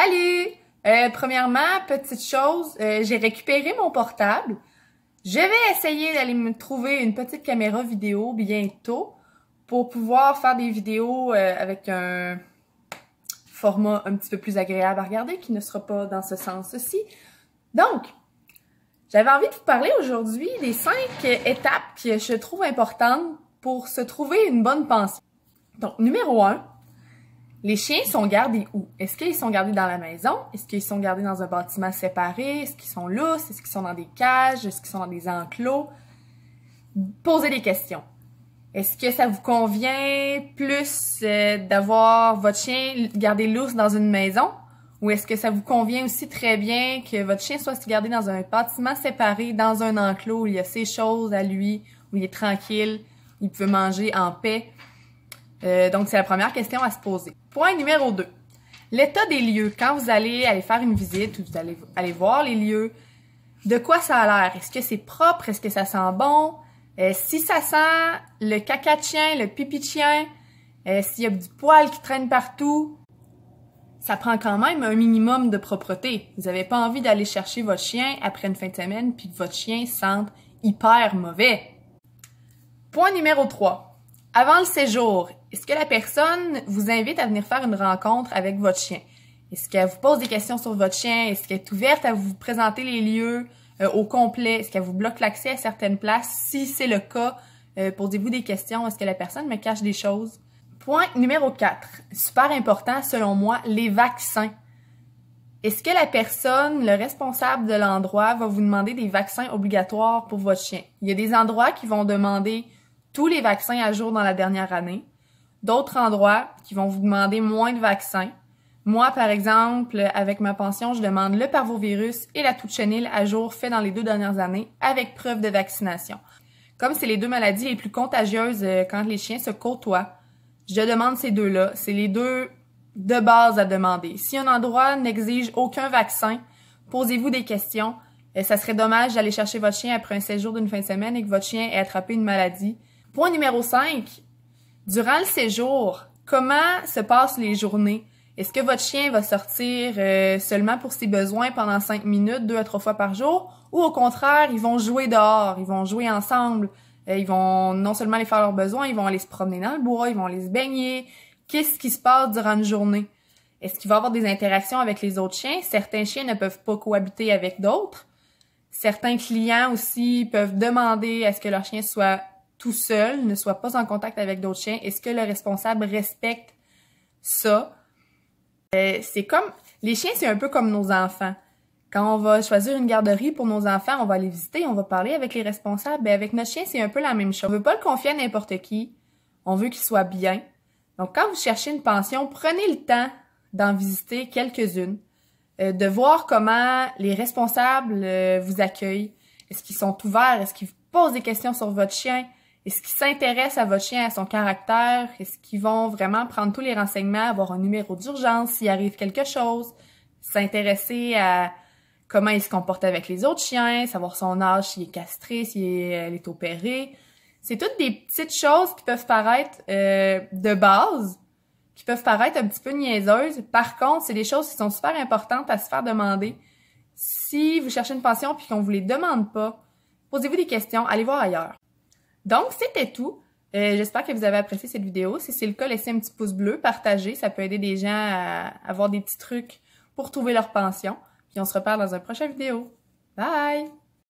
Salut! Euh, premièrement, petite chose, euh, j'ai récupéré mon portable. Je vais essayer d'aller me trouver une petite caméra vidéo bientôt pour pouvoir faire des vidéos euh, avec un format un petit peu plus agréable à regarder qui ne sera pas dans ce sens-ci. Donc, j'avais envie de vous parler aujourd'hui des cinq étapes que je trouve importantes pour se trouver une bonne pensée. Donc, numéro un, les chiens sont gardés où? Est-ce qu'ils sont gardés dans la maison? Est-ce qu'ils sont gardés dans un bâtiment séparé? Est-ce qu'ils sont lousses? Est-ce qu'ils sont dans des cages? Est-ce qu'ils sont dans des enclos? Posez des questions. Est-ce que ça vous convient plus euh, d'avoir votre chien gardé lousse dans une maison? Ou est-ce que ça vous convient aussi très bien que votre chien soit gardé dans un bâtiment séparé, dans un enclos où il y a ses choses à lui, où il est tranquille, où il peut manger en paix? Euh, donc, c'est la première question à se poser. Point numéro 2. L'état des lieux. Quand vous allez aller faire une visite ou vous allez aller voir les lieux, de quoi ça a l'air? Est-ce que c'est propre? Est-ce que ça sent bon? Euh, si ça sent le caca de chien, le pipi de chien, euh, s'il y a du poil qui traîne partout, ça prend quand même un minimum de propreté. Vous n'avez pas envie d'aller chercher votre chien après une fin de semaine puis que votre chien sente hyper mauvais. Point numéro 3. Avant le séjour, est-ce que la personne vous invite à venir faire une rencontre avec votre chien? Est-ce qu'elle vous pose des questions sur votre chien? Est-ce qu'elle est ouverte à vous présenter les lieux euh, au complet? Est-ce qu'elle vous bloque l'accès à certaines places? Si c'est le cas, euh, posez-vous des questions. Est-ce que la personne me cache des choses? Point numéro 4. Super important, selon moi, les vaccins. Est-ce que la personne, le responsable de l'endroit, va vous demander des vaccins obligatoires pour votre chien? Il y a des endroits qui vont demander tous les vaccins à jour dans la dernière année. D'autres endroits qui vont vous demander moins de vaccins. Moi, par exemple, avec ma pension, je demande le parvovirus et la chenille à jour fait dans les deux dernières années avec preuve de vaccination. Comme c'est les deux maladies les plus contagieuses euh, quand les chiens se côtoient, je demande ces deux-là. C'est les deux de base à demander. Si un endroit n'exige aucun vaccin, posez-vous des questions. Euh, ça serait dommage d'aller chercher votre chien après un séjour d'une fin de semaine et que votre chien ait attrapé une maladie Point numéro 5. Durant le séjour, comment se passent les journées? Est-ce que votre chien va sortir euh, seulement pour ses besoins pendant cinq minutes, deux à trois fois par jour? Ou au contraire, ils vont jouer dehors, ils vont jouer ensemble, euh, ils vont non seulement aller faire leurs besoins, ils vont aller se promener dans le bois, ils vont aller se baigner. Qu'est-ce qui se passe durant une journée? Est-ce qu'il va avoir des interactions avec les autres chiens? Certains chiens ne peuvent pas cohabiter avec d'autres. Certains clients aussi peuvent demander à ce que leur chien soit tout seul, ne soit pas en contact avec d'autres chiens? Est-ce que le responsable respecte ça? Euh, c'est comme... Les chiens, c'est un peu comme nos enfants. Quand on va choisir une garderie pour nos enfants, on va les visiter, on va parler avec les responsables. Mais avec notre chien, c'est un peu la même chose. On veut pas le confier à n'importe qui. On veut qu'il soit bien. Donc, quand vous cherchez une pension, prenez le temps d'en visiter quelques-unes, euh, de voir comment les responsables euh, vous accueillent. Est-ce qu'ils sont ouverts? Est-ce qu'ils posent des questions sur votre chien? Est-ce qu'ils s'intéressent à votre chien, à son caractère? Est-ce qu'ils vont vraiment prendre tous les renseignements, avoir un numéro d'urgence s'il arrive quelque chose? S'intéresser à comment il se comporte avec les autres chiens, savoir son âge, s'il est castré, s'il est, euh, est, opéré. C'est toutes des petites choses qui peuvent paraître euh, de base, qui peuvent paraître un petit peu niaiseuses. Par contre, c'est des choses qui sont super importantes à se faire demander. Si vous cherchez une pension puis qu'on vous les demande pas, posez-vous des questions, allez voir ailleurs. Donc, c'était tout. Euh, j'espère que vous avez apprécié cette vidéo. Si c'est le cas, laissez un petit pouce bleu, partagez. Ça peut aider des gens à avoir des petits trucs pour trouver leur pension. Puis on se reparle dans une prochaine vidéo. Bye!